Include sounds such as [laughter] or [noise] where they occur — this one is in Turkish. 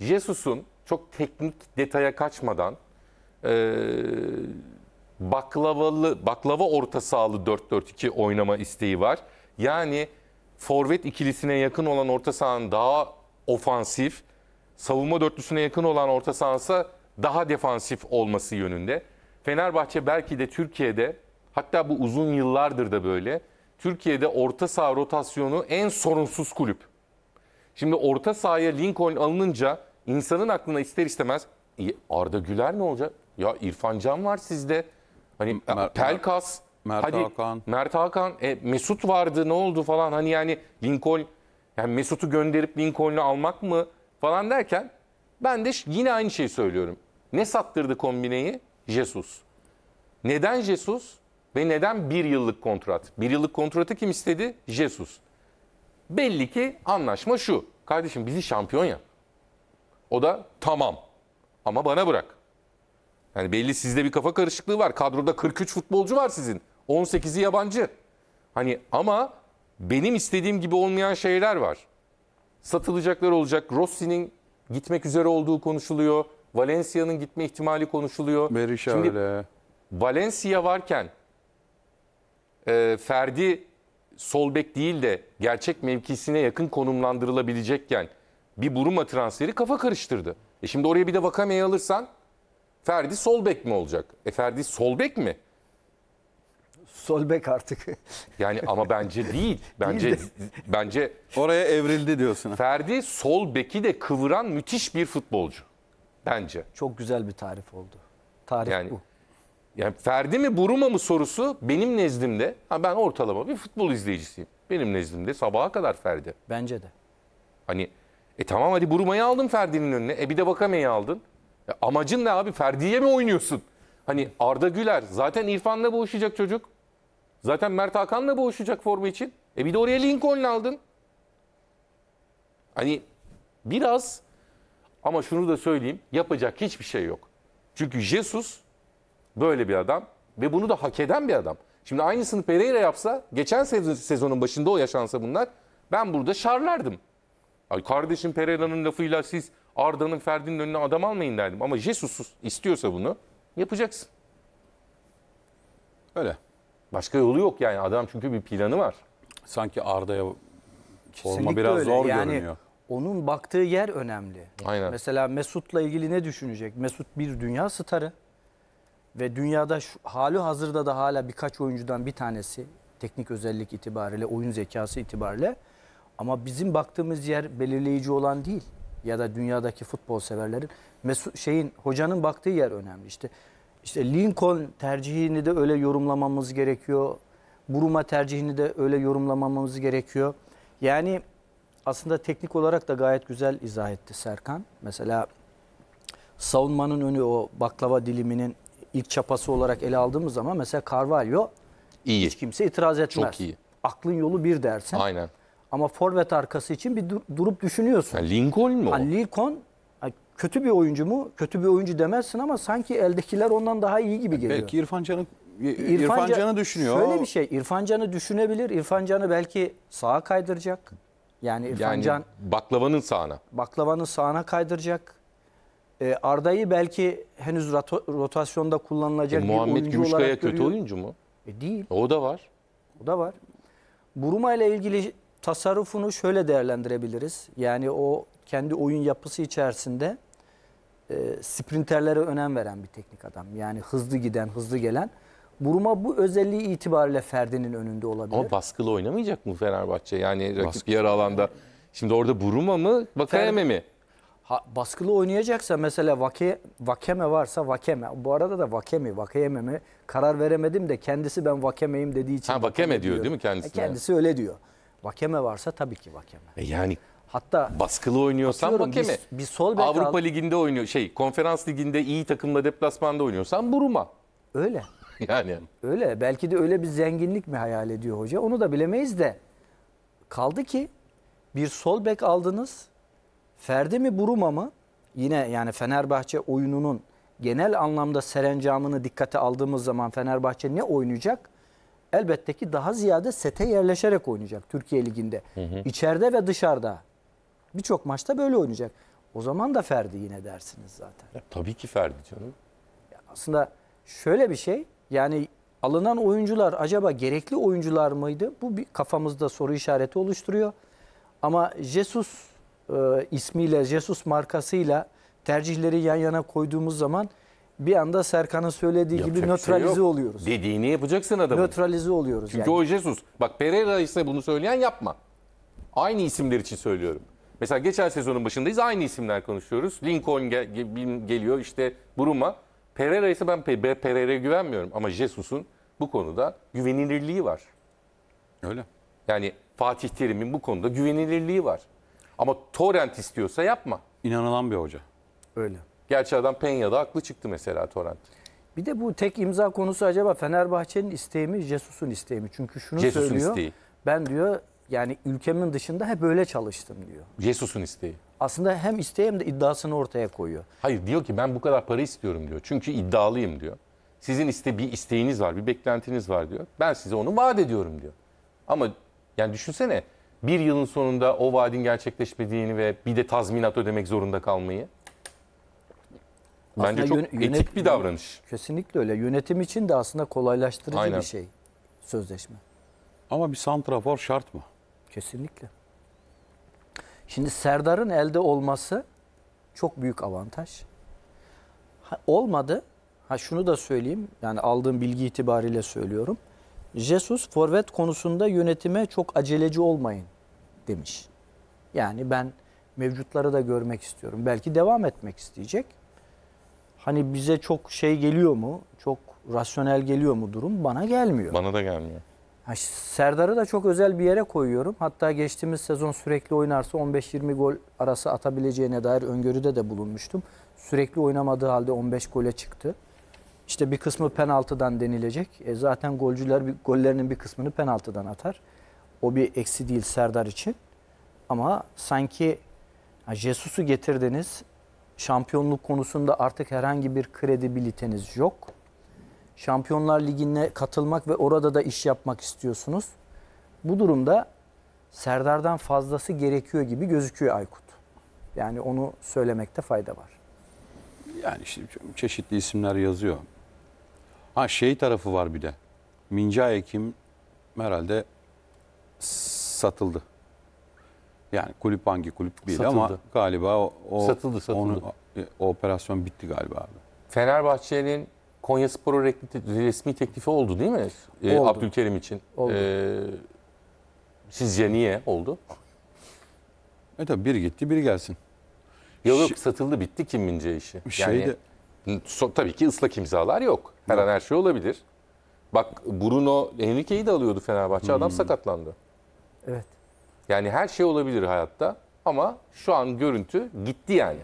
Jesus'un çok teknik detaya kaçmadan e, baklavalı baklava orta sahalı 4-4-2 oynama isteği var. Yani forvet ikilisine yakın olan orta sahanın daha ofansif, savunma dörtlüsüne yakın olan orta sahansa daha defansif olması yönünde. Fenerbahçe belki de Türkiye'de hatta bu uzun yıllardır da böyle Türkiye'de orta saha rotasyonu en sorunsuz kulüp. Şimdi orta sahaya Lincoln alınınca insanın aklına ister istemez Arda Güler ne olacak? Ya İrfan Can var sizde. Hani Mer Pelkas. Mert hadi, Hakan. Mert Hakan. E, Mesut vardı ne oldu falan. Hani yani Lincoln. Yani Mesut'u gönderip Lincoln'u almak mı falan derken ben de yine aynı şeyi söylüyorum. Ne sattırdı kombineyi? Jesus. Neden Jesus? Ve neden bir yıllık kontrat? Bir yıllık kontratı kim istedi? Jesus. Belli ki anlaşma şu. Kardeşim bizi şampiyon yap. O da tamam. Ama bana bırak. Yani belli sizde bir kafa karışıklığı var. Kadroda 43 futbolcu var sizin. 18'i yabancı. Hani ama benim istediğim gibi olmayan şeyler var. Satılacaklar olacak. Rossi'nin gitmek üzere olduğu konuşuluyor. Valencia'nın gitme ihtimali konuşuluyor. Berişa Şimdi öyle. Valencia varken e, Ferdi sol bek değil de gerçek mevkisine yakın konumlandırılabilecekken bir Buruma transferi kafa karıştırdı. E şimdi oraya bir de Vakame'yi alırsan Ferdi sol bek mi olacak? E Ferdi sol bek mi? Sol bek artık. Yani ama bence [laughs] değil. Bence değil bence oraya evrildi diyorsun. Ferdi sol beki de kıvıran müthiş bir futbolcu. Bence. Çok güzel bir tarif oldu. Tarif yani, bu. Yani Ferdi mi Buruma mı sorusu benim nezdimde. Ha ben ortalama bir futbol izleyicisiyim. Benim nezdimde sabaha kadar Ferdi. Bence de. Hani e tamam hadi Buruma'yı aldın Ferdi'nin önüne. E bir de Vakame'yi aldın. Ya amacın ne abi? Ferdi'ye mi oynuyorsun? Hani Arda Güler zaten İrfan'la boğuşacak çocuk. Zaten Mert Hakan'la boğuşacak forma için. E bir de oraya Lincoln aldın. Hani biraz ama şunu da söyleyeyim yapacak hiçbir şey yok. Çünkü Jesus Böyle bir adam ve bunu da hak eden bir adam. Şimdi aynısını Pereira yapsa, geçen sezonun başında o yaşansa bunlar, ben burada şarlardım. Ay kardeşim Pereira'nın lafıyla siz Arda'nın Ferdi'nin önüne adam almayın derdim. Ama Jesus istiyorsa bunu yapacaksın. Öyle. Başka yolu yok yani. Adam çünkü bir planı var. Sanki Arda'ya forma biraz öyle. zor yani, görünüyor. Onun baktığı yer önemli. Aynen. Mesela Mesut'la ilgili ne düşünecek? Mesut bir dünya starı ve dünyada şu, hali hazırda da hala birkaç oyuncudan bir tanesi teknik özellik itibariyle, oyun zekası itibariyle. Ama bizim baktığımız yer belirleyici olan değil ya da dünyadaki futbol severlerin Mesut şeyin hocanın baktığı yer önemli. İşte işte Lincoln tercihini de öyle yorumlamamız gerekiyor. Buruma tercihini de öyle yorumlamamamız gerekiyor. Yani aslında teknik olarak da gayet güzel izah etti Serkan. Mesela savunmanın önü o baklava diliminin ilk çapası olarak ele aldığımız zaman mesela Carvalho iyi. hiç kimse itiraz etmez. Çok iyi. Aklın yolu bir dersin. Aynen. Ama forvet arkası için bir dur durup düşünüyorsun. Yani Lincoln mu? Yani Lincoln kötü bir oyuncu mu? Kötü bir oyuncu demezsin ama sanki eldekiler ondan daha iyi gibi e, geliyor. Belki İrfan Can'ı İrfan, İrfan Can'ı düşünüyor. Şöyle bir şey İrfan Can'ı düşünebilir. İrfan Can'ı belki sağa kaydıracak. Yani İrfan yani, Can baklavanın sağına. Baklavanın sağına kaydıracak. E, Arda'yı belki henüz rotasyonda kullanılacak e, bir Muhammed oyuncu Gümüşkaya olarak görüyor. kötü oyuncu mu? E, değil. E, o da var. O da var. Buruma ile ilgili tasarrufunu şöyle değerlendirebiliriz. Yani o kendi oyun yapısı içerisinde e, sprinterlere önem veren bir teknik adam. Yani hızlı giden, hızlı gelen. Buruma bu özelliği itibariyle Ferdi'nin önünde olabilir. Ama baskılı oynamayacak mı Fenerbahçe? Yani rakip baskılı. yarı alanda. Şimdi orada Buruma mı, Vakayeme mi? ha, baskılı oynayacaksa mesela vake, Vakeme varsa Vakeme. Bu arada da Vakemi, Vakeme mi karar veremedim de kendisi ben Vakemeyim dediği için. Ha Vakeme diyor, diyor değil mi kendisi? E, kendisi öyle diyor. Vakeme varsa tabii ki Vakeme. E yani Hatta baskılı oynuyorsan Vakeme. Bir, bir sol bek Avrupa al. Ligi'nde oynuyor. Şey, Konferans Ligi'nde iyi takımla deplasmanda oynuyorsan Buruma. Öyle. [laughs] yani. Öyle. Belki de öyle bir zenginlik mi hayal ediyor hoca? Onu da bilemeyiz de. Kaldı ki bir sol bek aldınız. Ferdi mi Buruma mı? Yine yani Fenerbahçe oyununun genel anlamda serencamını dikkate aldığımız zaman Fenerbahçe ne oynayacak? Elbette ki daha ziyade sete yerleşerek oynayacak Türkiye Ligi'nde. İçeride ve dışarıda. Birçok maçta böyle oynayacak. O zaman da Ferdi yine dersiniz zaten. Ya, tabii ki Ferdi canım. Ya aslında şöyle bir şey yani alınan oyuncular acaba gerekli oyuncular mıydı? Bu bir kafamızda soru işareti oluşturuyor. Ama Jesus e, ismiyle, Jesus markasıyla tercihleri yan yana koyduğumuz zaman bir anda Serkan'ın söylediği Yapacak gibi bir şey nötralize oluyoruz. Dediğini yapacaksın adamın. Nötralize oluyoruz Çünkü yani. o Jesus. Bak Pereira ise bunu söyleyen yapma. Aynı isimler için söylüyorum. Mesela geçen sezonun başındayız aynı isimler konuşuyoruz. Lincoln gel- gel- geliyor işte Bruma. Pereira ise ben Pe- Pereira'ya güvenmiyorum ama Jesus'un bu konuda güvenilirliği var. Öyle. Yani Fatih Terim'in bu konuda güvenilirliği var. Ama torrent istiyorsa yapma. İnanılan bir hoca. Öyle. Gerçi adam Penya'da haklı çıktı mesela torrent. Bir de bu tek imza konusu acaba Fenerbahçe'nin isteği mi, Jesus'un isteği mi? Çünkü şunu Jesus'un söylüyor. Isteği. Ben diyor yani ülkemin dışında hep böyle çalıştım diyor. Jesus'un isteği. Aslında hem isteği hem de iddiasını ortaya koyuyor. Hayır diyor ki ben bu kadar para istiyorum diyor. Çünkü iddialıyım diyor. Sizin iste bir isteğiniz var, bir beklentiniz var diyor. Ben size onu vaat ediyorum diyor. Ama yani düşünsene bir yılın sonunda o vaadin gerçekleşmediğini ve bir de tazminat ödemek zorunda kalmayı? Bence aslında çok yönet, etik bir davranış. Kesinlikle öyle. Yönetim için de aslında kolaylaştırıcı Aynen. bir şey sözleşme. Ama bir santrafor şart mı? Kesinlikle. Şimdi Serdar'ın elde olması çok büyük avantaj. Ha, olmadı. Ha şunu da söyleyeyim. Yani aldığım bilgi itibariyle söylüyorum. Jesus forvet konusunda yönetime çok aceleci olmayın demiş. Yani ben mevcutları da görmek istiyorum. Belki devam etmek isteyecek. Hani bize çok şey geliyor mu? Çok rasyonel geliyor mu durum? Bana gelmiyor. Bana da gelmiyor. Ha, Serdar'ı da çok özel bir yere koyuyorum. Hatta geçtiğimiz sezon sürekli oynarsa 15-20 gol arası atabileceğine dair öngörüde de bulunmuştum. Sürekli oynamadığı halde 15 gole çıktı. İşte bir kısmı penaltıdan denilecek. E zaten golcüler bir, gollerinin bir kısmını penaltıdan atar. O bir eksi değil Serdar için. Ama sanki Jesus'u getirdiniz. Şampiyonluk konusunda artık herhangi bir kredibiliteniz yok. Şampiyonlar Ligi'ne katılmak ve orada da iş yapmak istiyorsunuz. Bu durumda Serdar'dan fazlası gerekiyor gibi gözüküyor Aykut. Yani onu söylemekte fayda var. Yani işte çeşitli isimler yazıyor. Ha şey tarafı var bir de. Minca Ekim herhalde satıldı. Yani kulüp hangi kulüp değil satıldı. ama galiba o, o satıldı, satıldı. Onu, e, o operasyon bitti galiba abi. Fenerbahçe'nin Konya Spor'u resmi teklifi oldu değil mi? Ee, Abdülkerim için. Oldu. Ee, sizce niye oldu? E tabi biri gitti biri gelsin. Yok yok satıldı bitti kimince işi. Şeyde... Yani so, tabii ki ıslak imzalar yok. Her yok. an her şey olabilir. Bak Bruno Henrique'yi de alıyordu Fenerbahçe. Adam hmm. sakatlandı. Evet. Yani her şey olabilir hayatta ama şu an görüntü gitti yani.